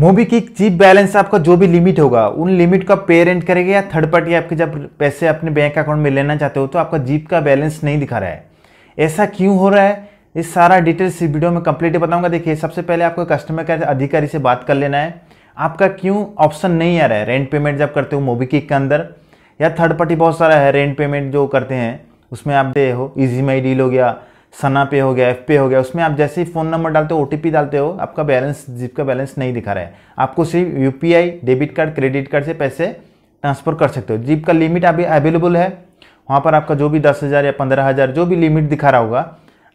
मोबी की cheap balance आपका जो भी लिमिट होगा उन लिमिट का पेरेंट करेगा या थर्ड पार्टी आपके जब पैसे अपने बैंक अकाउंट में लेना चाहते हो तो आपका जीप का बैलेंस नहीं दिखा रहा है ऐसा क्यों हो रहा है इस सारा डिटेल्स इस वीडियो में कंप्लीट बताऊंगा देखिए सबसे पहले आपको कस्टमर केयर अधिकारी से बात कर लेना है आपका क्यों ऑप्शन नहीं आ रहा है रेंट पेमेंट जब करते हो मोबी के अंदर या थर्ड पार्टी बहुत सारा है रेंट पेमेंट जो करते हैं उसमें आप दे हो ईजी माई डील हो गया सना पे हो गया एफ पे हो गया उसमें आप जैसे ही फ़ोन नंबर डालते हो ओ डालते हो आपका बैलेंस जिप का बैलेंस नहीं दिखा रहा है आपको सिर्फ यू डेबिट कार्ड क्रेडिट कार्ड से पैसे ट्रांसफ़र कर सकते हो जीप का लिमिट अभी अवेलेबल है वहाँ पर आपका जो भी दस हज़ार या पंद्रह हज़ार जो भी लिमिट दिखा रहा होगा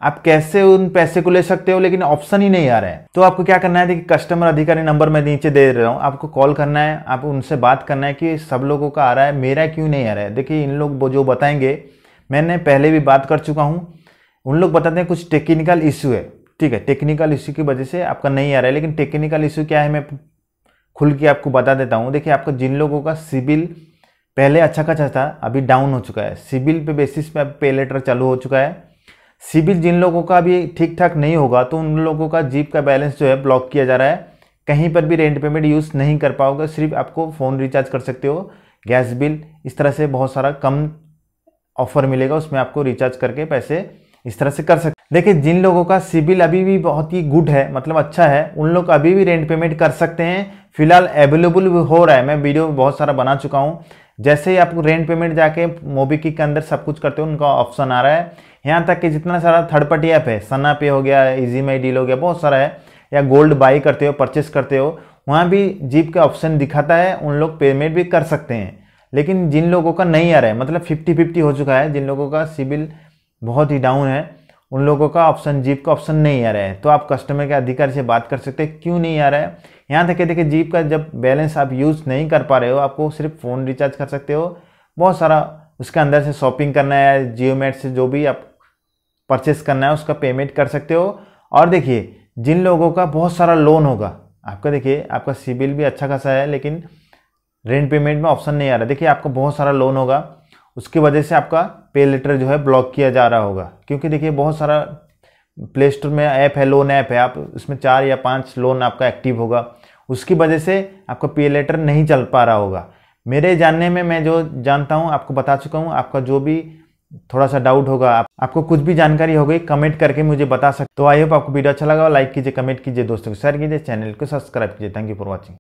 आप कैसे उन पैसे को ले सकते हो लेकिन ऑप्शन ही नहीं आ रहा है तो आपको क्या करना है देखिए कस्टमर अधिकारी नंबर मैं नीचे दे रहा हूँ आपको कॉल करना है आप उनसे बात करना है कि सब लोगों का आ रहा है मेरा क्यों नहीं आ रहा है देखिए इन लोग जो बताएंगे मैंने पहले भी बात कर चुका हूँ उन लोग बताते हैं कुछ टेक्निकल इशू है ठीक है टेक्निकल इशू की वजह से आपका नहीं आ रहा है लेकिन टेक्निकल इशू क्या है मैं खुल के आपको बता देता हूँ देखिए आपका जिन लोगों का सिबिल पहले अच्छा खासा था अभी डाउन हो चुका है सिबिल पे बेसिस पे पे लेटर चालू हो चुका है सिबिल जिन लोगों का अभी ठीक ठाक नहीं होगा तो उन लोगों का जीप का बैलेंस जो है ब्लॉक किया जा रहा है कहीं पर भी रेंट पेमेंट यूज़ नहीं कर पाओगे सिर्फ आपको फ़ोन रिचार्ज कर सकते हो गैस बिल इस तरह से बहुत सारा कम ऑफर मिलेगा उसमें आपको रिचार्ज करके पैसे इस तरह से कर सकते देखिए जिन लोगों का सिबिल अभी भी बहुत ही गुड है मतलब अच्छा है उन लोग अभी भी रेंट पेमेंट कर सकते हैं फिलहाल अवेलेबल हो रहा है मैं वीडियो बहुत सारा बना चुका हूँ जैसे ही आप रेंट पेमेंट जाके मोबीकिक के अंदर सब कुछ करते हो उनका ऑप्शन आ रहा है यहाँ तक कि जितना सारा थर्ड पार्टी ऐप है सना पे हो गया इजी माई डील हो गया बहुत सारा है या गोल्ड बाई करते हो परचेस करते हो वहाँ भी जीप का ऑप्शन दिखाता है उन लोग पेमेंट भी कर सकते हैं लेकिन जिन लोगों का नहीं आ रहा है मतलब फिफ्टी फिफ्टी हो चुका है जिन लोगों का सिबिल बहुत ही डाउन है उन लोगों का ऑप्शन जीप का ऑप्शन नहीं आ रहा है तो आप कस्टमर के अधिकार से बात कर सकते हैं क्यों नहीं आ रहा है यहाँ तक कि देखिए जीप का जब बैलेंस आप यूज़ नहीं कर पा रहे हो आपको सिर्फ फ़ोन रिचार्ज कर सकते हो बहुत सारा उसके अंदर से शॉपिंग करना है जियो मैट से जो भी आप परचेस करना है उसका पेमेंट कर सकते हो और देखिए जिन लोगों का बहुत सारा लोन होगा आपका देखिए आपका सिबिल भी अच्छा खासा है लेकिन रेंट पेमेंट में ऑप्शन नहीं आ रहा देखिए आपको बहुत सारा लोन होगा उसकी वजह से आपका पे लेटर जो है ब्लॉक किया जा रहा होगा क्योंकि देखिए बहुत सारा प्ले स्टोर में ऐप है लोन ऐप है आप उसमें चार या पाँच लोन आपका एक्टिव होगा उसकी वजह से आपका पे लेटर नहीं चल पा रहा होगा मेरे जानने में मैं जो जानता हूँ आपको बता चुका हूँ आपका जो भी थोड़ा सा डाउट होगा आप, आपको कुछ भी जानकारी होगी कमेंट करके मुझे बता सकते हो आई होप आपको वीडियो अच्छा लगा लाइक कीजिए कमेंट कीजिए दोस्तों को शेयर कीजिए चैनल को सब्सक्राइब कीजिए थैंक यू फॉर वॉचिंग